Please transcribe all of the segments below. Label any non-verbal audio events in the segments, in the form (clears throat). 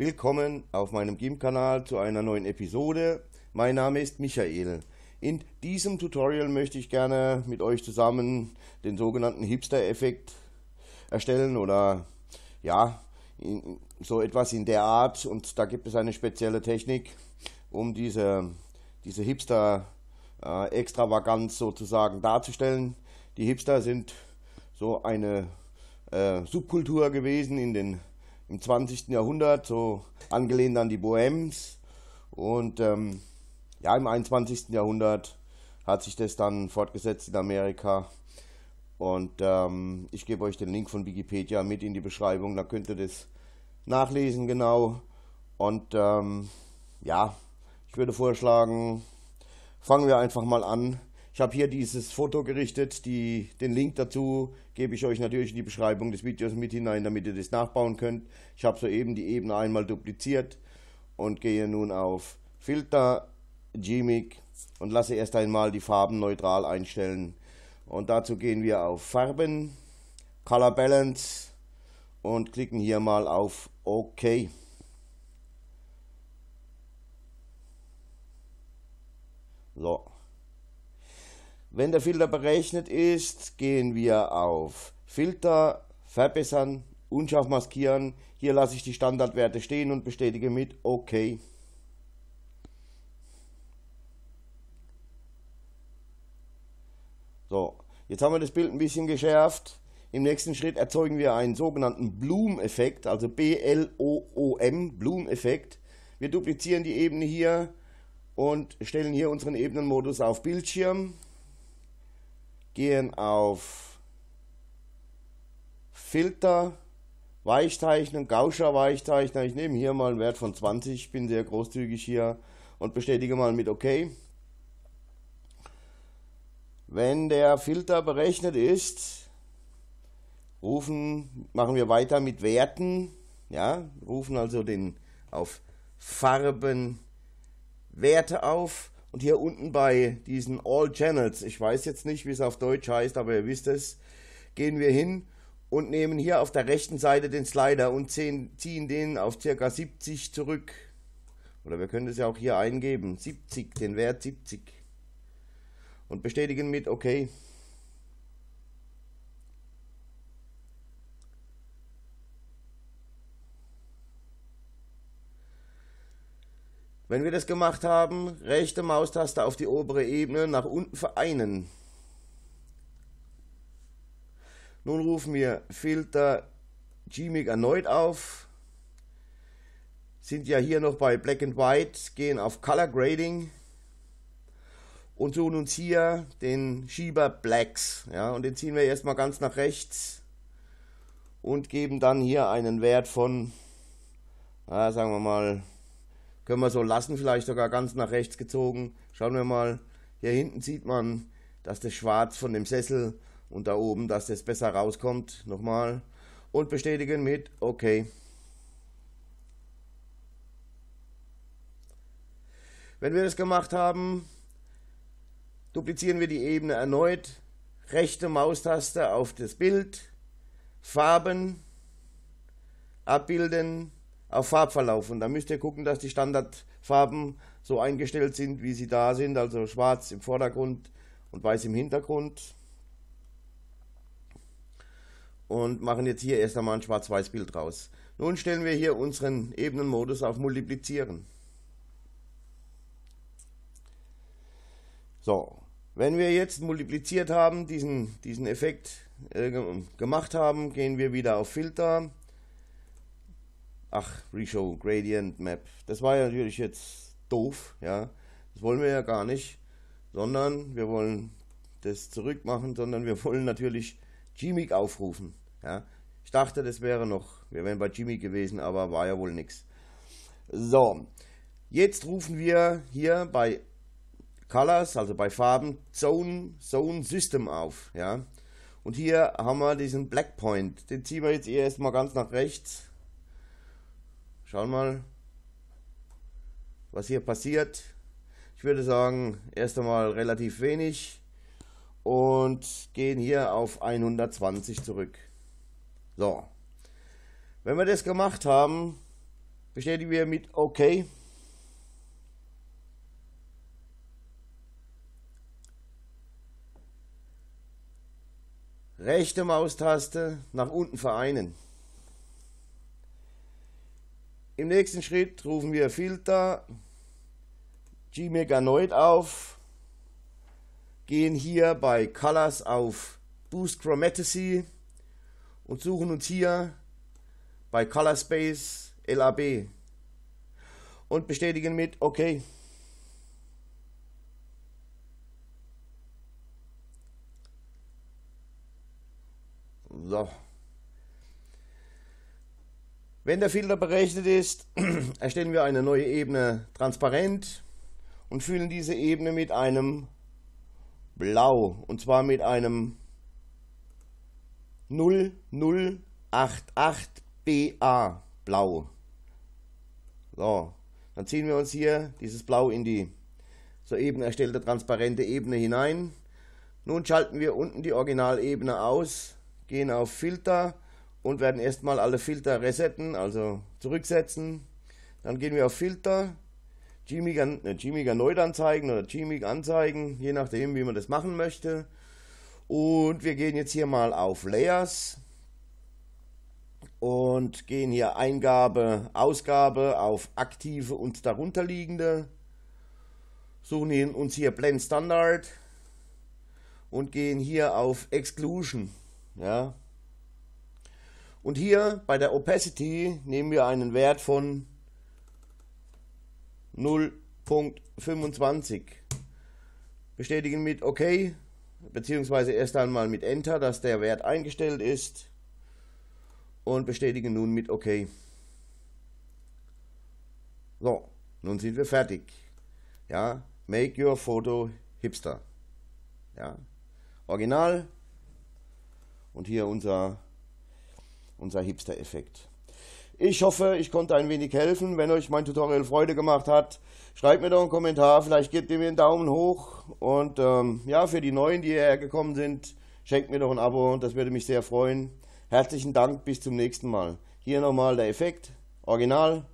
Willkommen auf meinem GIMP-Kanal zu einer neuen Episode. Mein Name ist Michael. In diesem Tutorial möchte ich gerne mit euch zusammen den sogenannten Hipster-Effekt erstellen oder ja, in, so etwas in der Art und da gibt es eine spezielle Technik, um diese, diese Hipster-Extravaganz äh, sozusagen darzustellen. Die Hipster sind so eine äh, Subkultur gewesen in den im 20. Jahrhundert, so angelehnt an die Bohems. Und ähm, ja, im 21. Jahrhundert hat sich das dann fortgesetzt in Amerika. Und ähm, ich gebe euch den Link von Wikipedia mit in die Beschreibung, da könnt ihr das nachlesen genau. Und ähm, ja, ich würde vorschlagen, fangen wir einfach mal an ich habe hier dieses Foto gerichtet. Die, den Link dazu gebe ich euch natürlich in die Beschreibung des Videos mit hinein, damit ihr das nachbauen könnt. Ich habe soeben die Ebene einmal dupliziert und gehe nun auf Filter, Gimmick und lasse erst einmal die Farben neutral einstellen. Und dazu gehen wir auf Farben, Color Balance und klicken hier mal auf OK. Wenn der Filter berechnet ist, gehen wir auf Filter, verbessern, unscharf maskieren. Hier lasse ich die Standardwerte stehen und bestätige mit OK. So, jetzt haben wir das Bild ein bisschen geschärft. Im nächsten Schritt erzeugen wir einen sogenannten Bloom-Effekt, also B-L-O-O-M, Bloom-Effekt. Wir duplizieren die Ebene hier und stellen hier unseren Ebenenmodus auf Bildschirm gehen auf Filter, Weichzeichnung, Gauscher Weichzeichner. Ich nehme hier mal einen Wert von 20, ich bin sehr großzügig hier und bestätige mal mit OK. Wenn der Filter berechnet ist, rufen, machen wir weiter mit Werten. Ja, rufen also den auf Farben Werte auf und hier unten bei diesen All Channels, ich weiß jetzt nicht, wie es auf Deutsch heißt, aber ihr wisst es, gehen wir hin und nehmen hier auf der rechten Seite den Slider und ziehen den auf ca. 70 zurück. Oder wir können es ja auch hier eingeben, 70, den Wert 70. Und bestätigen mit OK. Wenn wir das gemacht haben, rechte Maustaste auf die obere Ebene nach unten vereinen. Nun rufen wir Filter Gmic erneut auf. Sind ja hier noch bei Black and White, gehen auf Color Grading und suchen uns hier den Schieber Blacks. Ja, und den ziehen wir erstmal ganz nach rechts und geben dann hier einen Wert von, na, sagen wir mal, können wir so lassen, vielleicht sogar ganz nach rechts gezogen. Schauen wir mal. Hier hinten sieht man, dass das Schwarz von dem Sessel und da oben, dass das besser rauskommt. Nochmal. Und bestätigen mit OK. Wenn wir das gemacht haben, duplizieren wir die Ebene erneut. Rechte Maustaste auf das Bild, Farben, abbilden, auf Farbverlauf. Und da müsst ihr gucken, dass die Standardfarben so eingestellt sind, wie sie da sind. Also schwarz im Vordergrund und weiß im Hintergrund. Und machen jetzt hier erst einmal ein schwarz-weiß Bild raus. Nun stellen wir hier unseren Ebenenmodus auf Multiplizieren. So, wenn wir jetzt multipliziert haben, diesen, diesen Effekt äh, gemacht haben, gehen wir wieder auf Filter, ach, Reshow, Gradient, Map. Das war ja natürlich jetzt doof, ja. Das wollen wir ja gar nicht, sondern wir wollen das zurückmachen, sondern wir wollen natürlich Gmic aufrufen, ja. Ich dachte, das wäre noch, wir wären bei Jimmy gewesen, aber war ja wohl nichts. So, jetzt rufen wir hier bei Colors, also bei Farben, Zone, Zone System auf, ja. Und hier haben wir diesen Black Point. den ziehen wir jetzt erstmal ganz nach rechts, Schauen mal, was hier passiert. Ich würde sagen, erst einmal relativ wenig und gehen hier auf 120 zurück. So, wenn wir das gemacht haben, bestätigen wir mit OK. Rechte Maustaste nach unten vereinen. Im nächsten Schritt rufen wir Filter, Gmake erneut auf, gehen hier bei Colors auf Boost Chromaticity und suchen uns hier bei Color Space LAB und bestätigen mit OK. So. Wenn der Filter berechnet ist, (clears throat) erstellen wir eine neue Ebene transparent und füllen diese Ebene mit einem Blau und zwar mit einem 0088BA Blau. So, dann ziehen wir uns hier dieses Blau in die soeben erstellte transparente Ebene hinein. Nun schalten wir unten die Originalebene aus, gehen auf Filter, und werden erstmal alle Filter resetten, also zurücksetzen. Dann gehen wir auf Filter, Gmig, an, erneut äh, anzeigen oder Gmig anzeigen, je nachdem, wie man das machen möchte. Und wir gehen jetzt hier mal auf Layers und gehen hier Eingabe, Ausgabe auf aktive und darunterliegende. Suchen uns hier Blend Standard und gehen hier auf Exclusion. Ja, und hier bei der Opacity nehmen wir einen Wert von 0.25. Bestätigen mit OK, beziehungsweise erst einmal mit Enter, dass der Wert eingestellt ist. Und bestätigen nun mit OK. So, nun sind wir fertig. Ja, make your photo hipster. Ja, original. Und hier unser unser Hipster-Effekt. Ich hoffe, ich konnte ein wenig helfen. Wenn euch mein Tutorial Freude gemacht hat, schreibt mir doch einen Kommentar. Vielleicht gebt ihr mir einen Daumen hoch. Und ähm, ja, für die Neuen, die hierher gekommen sind, schenkt mir doch ein Abo. Das würde mich sehr freuen. Herzlichen Dank, bis zum nächsten Mal. Hier nochmal der Effekt, Original.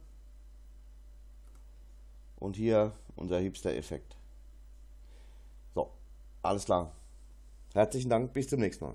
Und hier unser Hipster-Effekt. So, alles klar. Herzlichen Dank, bis zum nächsten Mal.